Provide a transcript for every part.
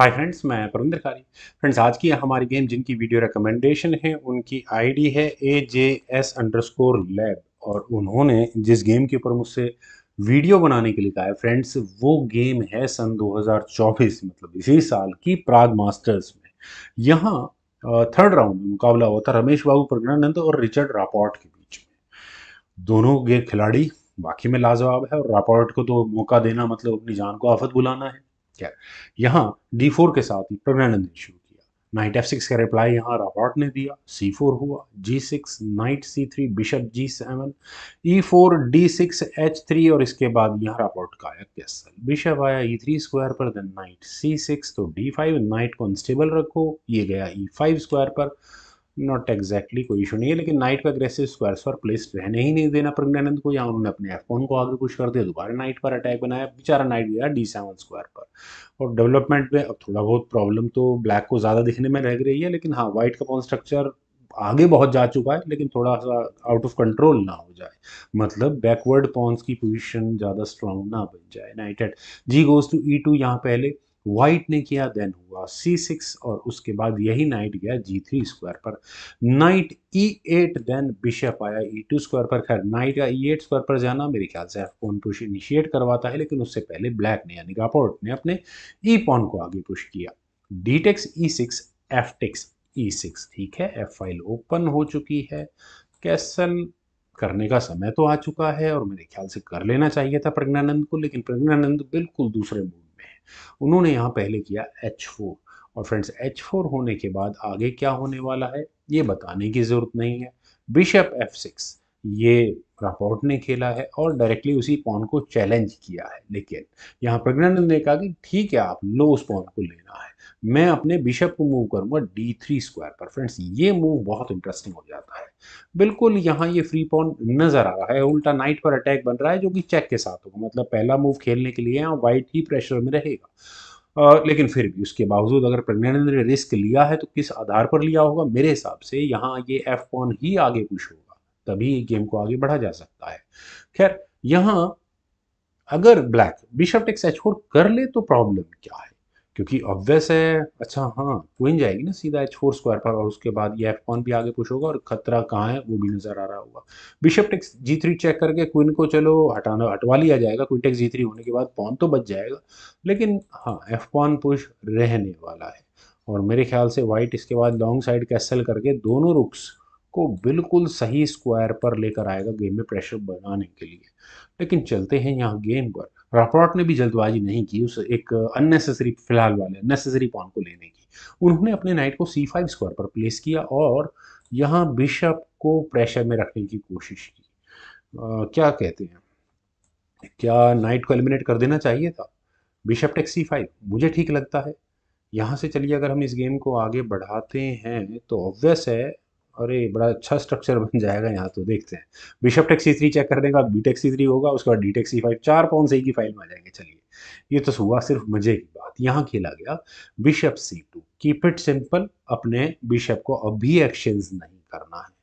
Hi friends मैं परविंदर खारी friends आज की हमारी गेम जिनकी वीडियो रिकमेंडेशन है उनकी आईडी है A J S underscore lab और उन्होंने जिस गेम के ऊपर मुझसे वीडियो बनाने के लिए कहा है फ्रेंड्स वो गेम है सन 2024 मतलब इसी साल की प्राग मास्टर्स में यहाँ थर्ड राउंड में मुकाबला हुआ था रमेश बाबू प्रज्ञानंद और रिचर्ड रापॉट के बीच में दोनों के खिलाड़ी बाकी में लाजवाब है और रापॉट को तो मौका देना मतलब अपनी जान को आफत बुलाना है क्या यहाँ डी फोर के साथ ही प्रज्ञानंद ने शुरू किया नाइट एफ सिक्स का रिप्लाई यहाँ राबर्ट ने दिया सी फोर हुआ g six knight c three bishop g seven e four d six h three और इसके बाद यहाँ राबर्ट का आया कैसल बिशप आया ई थ्री स्क्वायर पर देन नाइट सी सिक्स तो डी फाइव नाइट को अनस्टेबल रखो ये गया ई फाइव स्क्वायर पर नॉट एग्जैक्टली कोई इशू नहीं है लेकिन नाइट पर अग्रेसिव स्क्वायर पर प्लेस रहने ही नहीं देना प्रज्ञानंद को या उन्होंने अपने एफ को आगे कुछ कर दिया दोबारा नाइट पर अटैक बनाया बेचारा नाइट गया डी सेवन स्क्वायर पर और डेवलपमेंट में अब थोड़ा बहुत प्रॉब्लम तो ब्लैक को ज़्यादा दिखने में रह रही है लेकिन हाँ व्हाइट का पॉन स्ट्रक्चर आगे बहुत जा चुका है लेकिन थोड़ा सा आउट ऑफ कंट्रोल ना हो जाए मतलब बैकवर्ड पॉन्स की पोजीशन ज़्यादा स्ट्रांग ना बन जाए knight at g goes to e two यहाँ पहले वाइट ने किया देन हुआ सी सिक्स और उसके बाद यही नाइट गया जी थ्री स्क्वायर पर knight e eight then bishop आया ई टू स्क्वायर पर खैर नाइट का ई एट स्क्वायर पर जाना मेरे ख्याल से एफ पॉन पुश इनिशिएट करवाता है लेकिन उससे पहले ब्लैक ने यानी रापोर्ट ने अपने ई e पॉन को आगे पुश किया d takes e six f takes e six ठीक है एफ फाइल ओपन हो चुकी है कैसल करने का समय तो आ चुका है और मेरे ख्याल से कर लेना चाहिए था प्रज्ञानंद को लेकिन प्रज्ञानंद बिल्कुल दूसरे मूड उन्होंने यहाँ पहले किया एच फोर और फ्रेंड्स एच फोर होने के बाद आगे क्या होने वाला है ये बताने की ज़रूरत नहीं है बिशप एफ सिक्स ये क्रापॉट ने खेला है और डायरेक्टली उसी पॉन को चैलेंज किया है लेकिन यहाँ प्रज्ञानंद ने कहा कि ठीक है आप लो उस पॉन को लेना है मैं अपने बिशप को मूव करूँगा डी थ्री स्क्वायर पर फ्रेंड्स ये मूव बहुत इंटरेस्टिंग हो जाता है बिल्कुल यहाँ ये फ्री पॉन नज़र आ रहा है उल्टा नाइट पर अटैक बन रहा है जो कि चेक के साथ होगा मतलब पहला मूव खेलने के लिए यहाँ वाइट ही प्रेशर में रहेगा लेकिन फिर भी उसके बावजूद अगर प्रज्ञानंद ने रिस्क लिया है तो किस आधार पर लिया होगा मेरे हिसाब से यहाँ ये एफ पॉन ही आगे पुश होगा तभी गेम को आगे बढ़ा जा सकता है खैर यहां अगर black bishop takes h four कर ले तो प्रॉब्लम क्या है क्योंकि ऑब्वियस है अच्छा हाँ क्वीन जाएगी ना सीधा एच फोर स्क्वायर पर और उसके बाद ये एफ कॉन भी आगे पुश होगा और खतरा कहाँ है वो भी नजर आ रहा होगा bishop takes g three check करके क्वीन को चलो हटाना हटवा लिया जाएगा क्वीन टेक्स जी थ्री होने के बाद पॉन तो बच जाएगा लेकिन हाँ एफ कॉन पुश रहने वाला है और मेरे ख्याल से वाइट इसके बाद लॉन्ग साइड कैसल करके दोनों रुक्स को बिल्कुल सही स्क्वायर पर लेकर आएगा गेम में प्रेशर बनाने के लिए लेकिन चलते हैं यहाँ गेम पर राफॉर्ट ने भी जल्दबाजी नहीं की उस एक अननेसेसरी फिलहाल वाले अननेसेसरी पॉन को लेने की उन्होंने अपने नाइट को सी फाइव स्क्वायर पर प्लेस किया और यहाँ बिशप को प्रेशर में रखने की कोशिश की आ, क्या कहते हैं क्या नाइट को एलिमिनेट कर देना चाहिए था बिशप टेक सी फाइव मुझे ठीक लगता है यहाँ से चलिए अगर हम इस गेम को आगे बढ़ाते हैं तो ऑब्वियस है अरे बड़ा अच्छा स्ट्रक्चर बन जाएगा यहाँ तो देखते हैं bishop take c three check करने का बी टेक सी थ्री होगा उसके बाद डी टेक सी फाइव चार पॉन से की फाइल में आ जाएंगे चलिए ये तो हुआ सिर्फ मजे की बात यहाँ खेला गया bishop c two keep it simple अपने बिशप को अभी एक्सचेंज नहीं करना है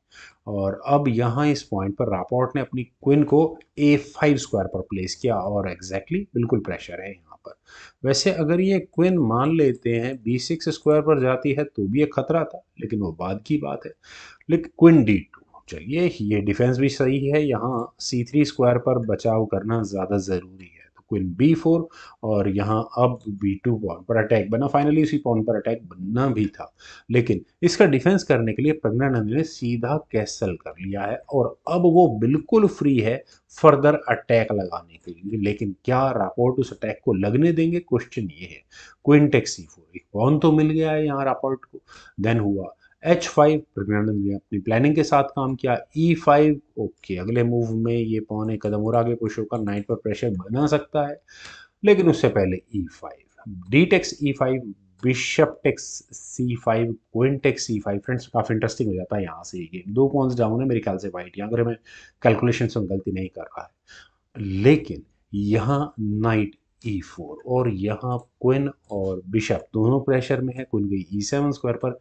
और अब यहाँ इस पॉइंट पर रापोर्ट ने अपनी क्विन को ए फाइव स्क्वायर पर प्लेस किया और एग्जैक्टली exactly, बिल्कुल प्रेशर है यहाँ पर वैसे अगर ये क्विन मान लेते हैं बी सिक्स स्क्वायर पर जाती है तो भी एक खतरा था लेकिन वो बाद की बात है लेकिन क्विन डी टू चलिए ये डिफेंस भी सही है यहाँ सी थ्री स्क्वायर पर बचाव करना ज़्यादा ज़रूरी है क्वीन बी फोर और यहाँ अब बी टू पॉन पर अटैक बना फाइनली इसी पॉन पर अटैक बनना भी था लेकिन इसका डिफेंस करने के लिए प्रज्ञानंद ने सीधा कैसल कर लिया है और अब वो बिल्कुल फ्री है फर्दर अटैक लगाने के लिए लेकिन क्या रापोर्ट उस अटैक को लगने देंगे क्वेश्चन ये है क्विंटेक्स सी फोर एक पॉन तो मिल गया है यहाँ रापोर्ट को देन हुआ एच फाइव प्रमियानंद ने अपनी प्लानिंग के साथ काम किया ई फाइव ओके अगले मूव में ये पौन एक कदम और आगे पुश होकर नाइट पर प्रेशर बना सकता है लेकिन उससे पहले e five d takes e five bishop takes c five queen takes c five friends काफ़ी इंटरेस्टिंग हो जाता है यहाँ से ये गेम दो पॉइंट्स डाउन है मेरे ख्याल से वाइट यहाँ अगर मैं कैलकुलेशन से गलती नहीं कर रहा है लेकिन यहाँ नाइट ई e फोर और यहाँ क्विन और बिशप दोनों प्रेशर में है क्विन गई ई सेवन स्क्वायर पर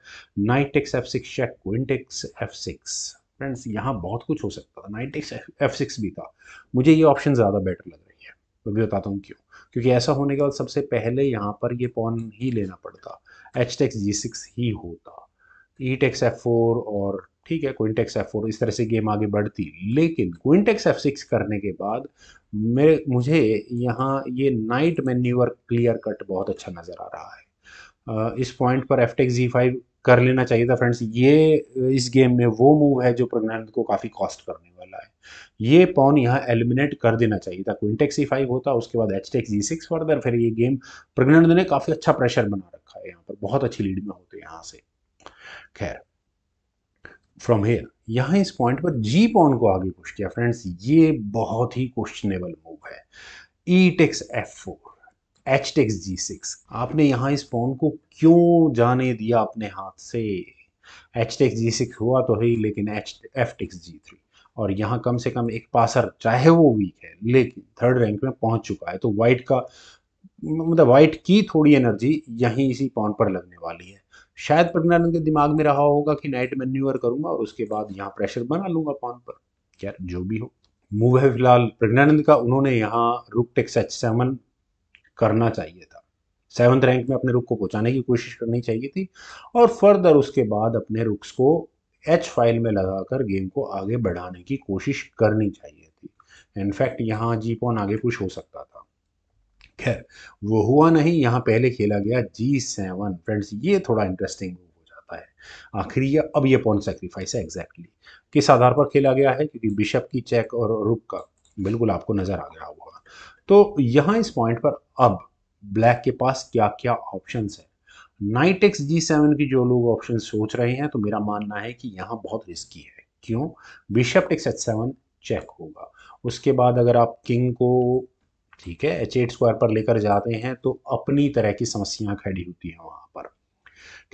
knight takes f six check queen takes f six friends यहाँ बहुत कुछ हो सकता था नाइट टेक्स एफ सिक्स भी था मुझे ये ऑप्शन ज़्यादा बेटर लग रही है मैं भी बताता हूँ क्यों क्योंकि ऐसा होने के बाद सबसे पहले यहाँ पर ये पॉन ही लेना पड़ता एच टेक्स जी सिक्स ही होता ई टेक्स एफ फोर और ठीक है क्विंटेक्स एफ फोर इस तरह से गेम आगे बढ़ती लेकिन क्विंटेक्स एफ सिक्स करने के बाद मेरे मुझे यहाँ ये नाइट मैन्यूवर क्लियर कट बहुत अच्छा नज़र आ रहा है इस पॉइंट पर एफ टेक्स जी फाइव कर लेना चाहिए था फ्रेंड्स ये इस गेम में वो मूव है जो प्रज्ञानंद को काफ़ी कॉस्ट करने वाला है ये पॉन यहाँ एलिमिनेट कर देना चाहिए था क्विंटेक्स ई फाइव होता उसके बाद h takes g six further फिर ये गेम प्रज्ञानंद ने काफ़ी अच्छा प्रेशर बना रखा है यहाँ पर बहुत अच्छी लीड में होते यहाँ से खैर फ्रॉम हेयर यहाँ इस पॉइंट पर जी पॉन को आगे पुश किया फ्रेंड्स ये बहुत ही क्वेश्चनेबल मूव है e takes F four h takes g six आपने यहाँ इस पॉन को क्यों जाने दिया अपने हाथ से एच टेक्स जी सिक्स हुआ तो है ही लेकिन h f takes g three और यहाँ कम से कम एक पासर चाहे वो वीक है लेकिन थर्ड रैंक में पहुंच चुका है तो वाइट का मतलब वाइट की थोड़ी एनर्जी यहीं इसी पॉन पर लगने वाली है शायद प्रज्ञानंद के दिमाग में रहा होगा कि नाइट मैन्यूवर करूंगा और उसके बाद यहाँ प्रेशर बना लूंगा पॉन पर खैर जो भी हो मूव है फिलहाल प्रज्ञानंद का उन्होंने यहाँ रुक टेक्स एच सेवन करना चाहिए था सेवन्थ रैंक में अपने रुक को पहुँचाने की कोशिश करनी चाहिए थी और फर्दर उसके बाद अपने रुक्स को एच फाइल में लगाकर गेम को आगे बढ़ाने की कोशिश करनी चाहिए थी इनफैक्ट यहाँ जी पॉन आगे कुछ हो सकता था खैर वो हुआ नहीं यहाँ पहले खेला गया जी सेवन फ्रेंड्स ये थोड़ा इंटरेस्टिंग हो जाता है आखिर ये अब ये पॉन सेक्रीफाइस है एग्जैक्टली exactly. किस आधार पर खेला गया है क्योंकि बिशप की चेक और रुक का बिल्कुल आपको नज़र आ गया होगा तो यहाँ इस पॉइंट पर अब ब्लैक के पास क्या क्या ऑप्शन है नाइट एक्स जी सेवन की जो लोग ऑप्शन सोच रहे हैं तो मेरा मानना है कि यहाँ बहुत रिस्की है क्यों bishop takes h seven check होगा उसके बाद अगर आप किंग को ठीक है एच एट स्क्वायर पर लेकर जाते हैं तो अपनी तरह की समस्याएं खड़ी होती हैं वहां पर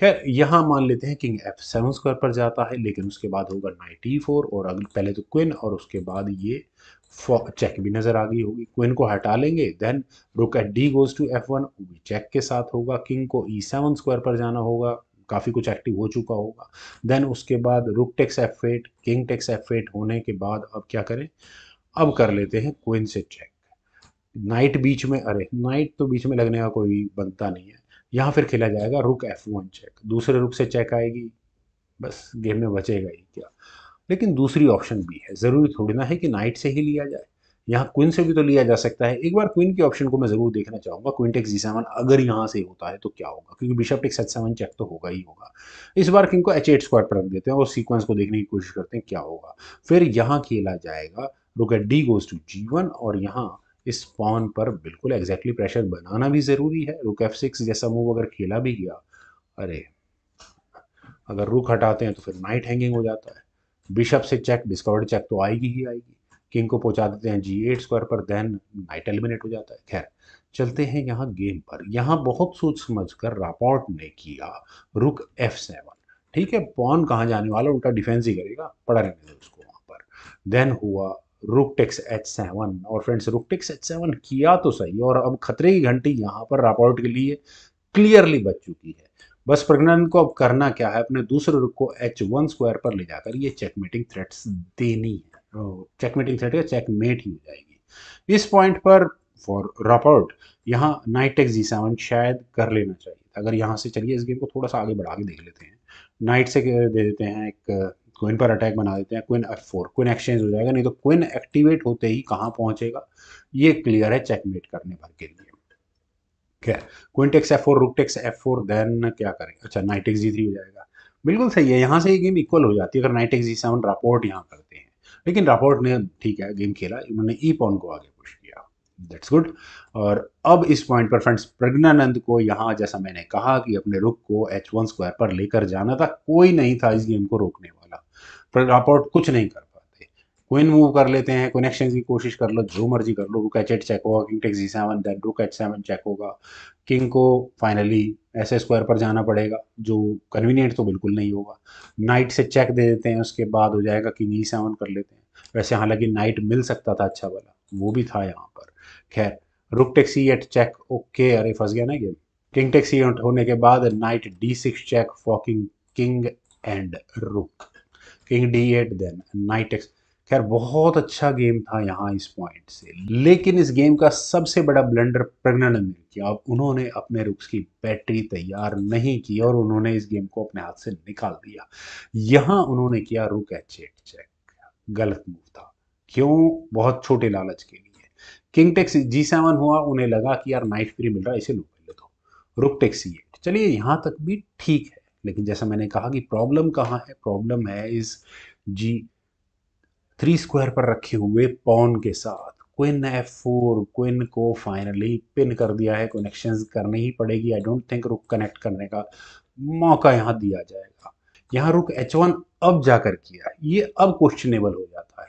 खैर यहां मान लेते हैं किंग एफ सेवन स्क्वायर पर जाता है लेकिन उसके बाद होगा नाइट ई फोर और अगले पहले तो क्विन और उसके बाद ये चेक भी नज़र आ गई होगी क्विन को हटा लेंगे then rook at d goes to f one check के साथ होगा किंग को ई सेवन स्क्वायर पर जाना होगा काफ़ी कुछ एक्टिव हो चुका होगा देन उसके बाद rook takes f eight king takes f eight होने के बाद अब क्या करें अब कर लेते हैं क्विन से चेक नाइट बीच में अरे नाइट तो बीच में लगने का कोई बनता नहीं है यहाँ फिर खेला जाएगा रुक एफ वन चेक दूसरे रुक से चेक आएगी बस गेम में बचेगा ही क्या लेकिन दूसरी ऑप्शन भी है ज़रूरी थोड़ी ना है कि नाइट से ही लिया जाए यहाँ क्वीन से भी तो लिया जा सकता है एक बार क्वीन के ऑप्शन को मैं ज़रूर देखना चाहूँगा क्वीन टेक्स जी सेवन अगर यहाँ से होता है तो क्या होगा क्योंकि bishop takes h seven check तो होगा ही होगा इस बार किंग को एच एट स्क्वायर पर रख देते हैं और सीक्वेंस को देखने की कोशिश करते हैं क्या होगा फिर यहाँ खेला जाएगा rook at d goes to g one और यहाँ इस पॉन पर बिल्कुल एग्जैक्टली प्रेशर बनाना भी ज़रूरी है रुक एफ सिक्स जैसा मूव अगर खेला भी गया अरे अगर रुक हटाते हैं तो फिर नाइट हैंगिंग हो जाता है बिशप से चेक डिस्कवर्ड चेक तो आएगी ही आएगी किंग को पहुंचा देते हैं जी एट स्क्वायर पर देन नाइट एलिमिनेट हो जाता है खैर चलते हैं यहाँ गेम पर यहाँ बहुत सोच समझ कर रापॉर्ट ने किया रुक एफ सेवन ठीक है पॉन कहाँ जाने वाला उल्टा डिफेंस ही करेगा पड़ा रहने उसको वहाँ पर देन हुआ रुक टेक्स एच सेवन और friends rook takes h seven किया तो सही और अब खतरे की घंटी यहाँ पर रापआउट के लिए क्लियरली बच चुकी है बस प्रज्ञान को अब करना क्या है अपने दूसरे रुक को एच वन स्क्वायर पर ले जाकर ये चेकमेटिंग थ्रेट्स hmm. देनी है चेकमेटिंग थ्रेट या चेकमेट ही हो जाएगी इस पॉइंट पर फॉर रॉपआउट यहाँ नाइट टेक्स जी सेवन शायद कर लेना चाहिए अगर यहाँ से चलिए इस गेम को थोड़ा सा आगे बढ़ा के देख लेते हैं नाइट से दे देते हैं एक क्विन पर अटैक बना देते हैं queen F four queen exchange हो जाएगा नहीं तो क्विन एक्टिवेट होते ही कहाँ पहुंचेगा ये क्लियर है चेकमेट करने भर के लिए क्या queen takes F four rook takes F four then क्या करें अच्छा नाइट एक्स जी थ्री हो जाएगा बिल्कुल सही है यहाँ से ये गेम इक्वल हो जाती है अगर knight X G seven Rapport यहाँ करते हैं लेकिन रापोर्ट ने ठीक है गेम खेला इन्होंने ई पॉन को आगे पुश किया दैट्स गुड और अब इस पॉइंट पर फ्रेंड्स प्रज्ञानंद को यहाँ जैसा मैंने कहा कि अपने रुख को एच वन स्क्वायर पर लेकर जाना था कोई नहीं था इस गेम को रोकने वाला पर आउट कुछ नहीं कर पाते क्विन मूव कर लेते हैं क्विन एक्सचेंज की कोशिश कर लो जो मर्जी कर लो रुक एच एट चेक होगा king take G seven then rook H seven check होगा किंग को फाइनली ऐसे स्क्वायर पर जाना पड़ेगा जो कन्वीनियंट तो बिल्कुल नहीं होगा नाइट से चेक दे देते हैं उसके बाद हो जाएगा किंग ई सेवन कर लेते हैं वैसे हालांकि नाइट मिल सकता था अच्छा वाला वो भी था यहाँ पर खैर rook take C eight check okay अरे फंस गया ना game king take C eight होने के बाद knight D six check forking king and rook king D eight then knight X खैर बहुत अच्छा गेम था यहाँ इस पॉइंट से लेकिन इस गेम का सबसे बड़ा ब्लेंडर प्रगनन ने किया अब उन्होंने अपने रुक्स की बैटरी तैयार नहीं की और उन्होंने इस गेम को अपने हाथ से निकाल दिया यहाँ उन्होंने किया रुक एच एट चेक गलत मूव था क्यों बहुत छोटे लालच के लिए किंग टेक्स जी सेवन हुआ उन्हें लगा कि यार नाइट फ्री मिल रहा है इसे लो ले तो रुक टेक्स ये चलिए यहाँ तक भी ठीक है लेकिन जैसा मैंने कहा कि प्रॉब्लम कहाँ है प्रॉब्लम है इस जी थ्री स्क्वायर पर रखे हुए पॉन के साथ क्विन एफ फोर क्विन को फाइनली पिन कर दिया है कनेक्शन करने ही पड़ेगी I don't think rook connect करने का मौका यहाँ दिया जाएगा यहाँ रुक एच वन अब जा कर किया ये अब क्वेश्चनेबल हो जाता है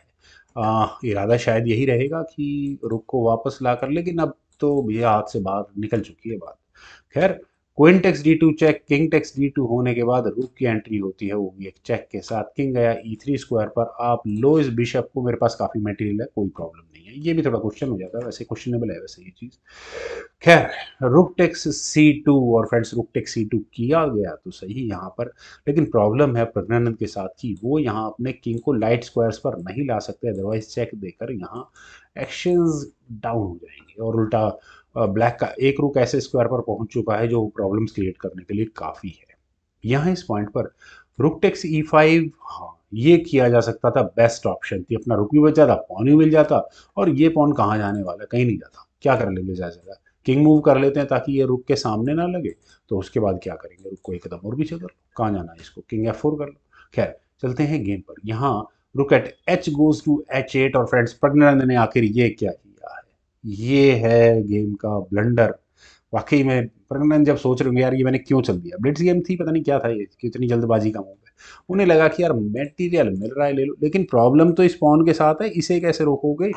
आ, इरादा शायद यही रहेगा कि रुक को वापस ला कर लेकिन अब तो भैया हाथ से बाहर निकल चुकी है बात खैर queen takes D two check king takes D two होने के बाद रूक की एंट्री होती है वो भी एक चेक के साथ किंग गया ई थ्री स्क्वायर पर आप लो इस बिशप को मेरे पास काफ़ी मटेरियल है कोई प्रॉब्लम नहीं है ये भी थोड़ा क्वेश्चन हो जाता है वैसे क्वेश्चनेबल है वैसे ये चीज़ खैर रुक टेक्स सी टू और friends rook takes C two किया गया तो सही यहाँ पर लेकिन प्रॉब्लम है प्रज्ञानंद के साथ की वो यहाँ अपने किंग को लाइट स्क्वायर पर नहीं ला सकते अदरवाइज चेक देकर यहाँ एक्शन डाउन हो जाएंगे और उल्टा ब्लैक का एक रुक ऐसे स्क्वायर पर पहुंच चुका है जो प्रॉब्लम्स क्रिएट करने के लिए काफ़ी है यहाँ इस पॉइंट पर रुक टेक्स ई फाइव हाँ ये किया जा सकता था बेस्ट ऑप्शन थी अपना रुक भी बच जाता पॉन भी मिल जाता और ये पॉन कहाँ जाने वाला कहीं नहीं जाता क्या कर लेंगे ज़्यादा ज़्यादा किंग मूव कर लेते हैं ताकि ये रुक के सामने ना लगे तो उसके बाद क्या करेंगे रुक को एकदम कदम और पीछे कर लो कहाँ जाना है इसको किंग एफ फोर कर लो खैर चलते हैं गेम पर यहाँ rook eight H goes to H eight और फ्रेंड्स पटना ने आखिर ये क्या किया ये है गेम का ब्लंडर वाकई में प्रज्ञान जब सोच रहे होंगे यार ये मैंने क्यों चल दिया ब्लिट्स गेम थी पता नहीं क्या था ये कितनी जल्दबाजी का मूव है उन्हें लगा कि यार मटेरियल मिल रहा है ले लो लेकिन प्रॉब्लम तो इस पॉन के साथ है इसे कैसे रोकोगे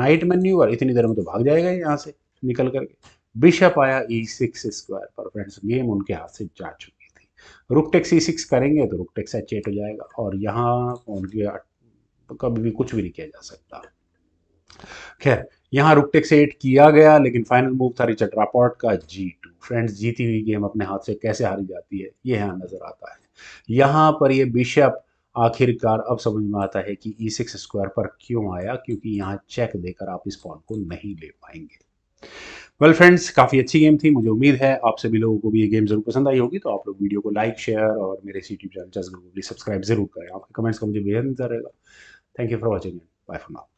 नाइट मैन्यूवर इतनी देर में तो भाग जाएगा यहाँ से निकल करके बिशप आया ई सिक्स स्क्वायर पर फ्रेंड्स गेम उनके हाथ से जा चुकी थी रुक टेक्स ई सिक्स करेंगे तो रुक टेक्स एच एट हो जाएगा और यहाँ उनके कभी भी कुछ भी नहीं किया जा सकता खैर यहाँ रुक टेक से एट किया गया लेकिन फाइनल मूव था रिचर्ड रापॉर्ट का जी टू फ्रेंड्स जीती हुई गेम अपने हाथ से कैसे हारी जाती है ये यहाँ नज़र आता है यहाँ पर ये बिशप आखिरकार अब समझ में आता है कि ई सिक्स स्क्वायर पर क्यों आया क्योंकि यहाँ चेक देकर आप इस पॉन को नहीं ले पाएंगे वेल फ्रेंड्स काफ़ी अच्छी गेम थी मुझे उम्मीद है आप सभी लोगों को भी ये गेम जरूर पसंद आई होगी तो आप लोग वीडियो को लाइक शेयर और मेरे यूट्यूब चैनल जस्ट सब्सक्राइब जरूर करें आपके कमेंट्स का मुझे बेहद इंतजार रहेगा thank you for watching bye for now